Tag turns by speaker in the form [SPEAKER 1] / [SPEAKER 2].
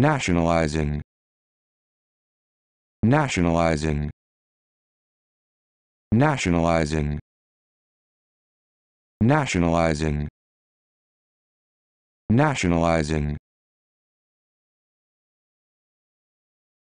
[SPEAKER 1] nationalizing nationalizing nationalizing nationalizing nationalizing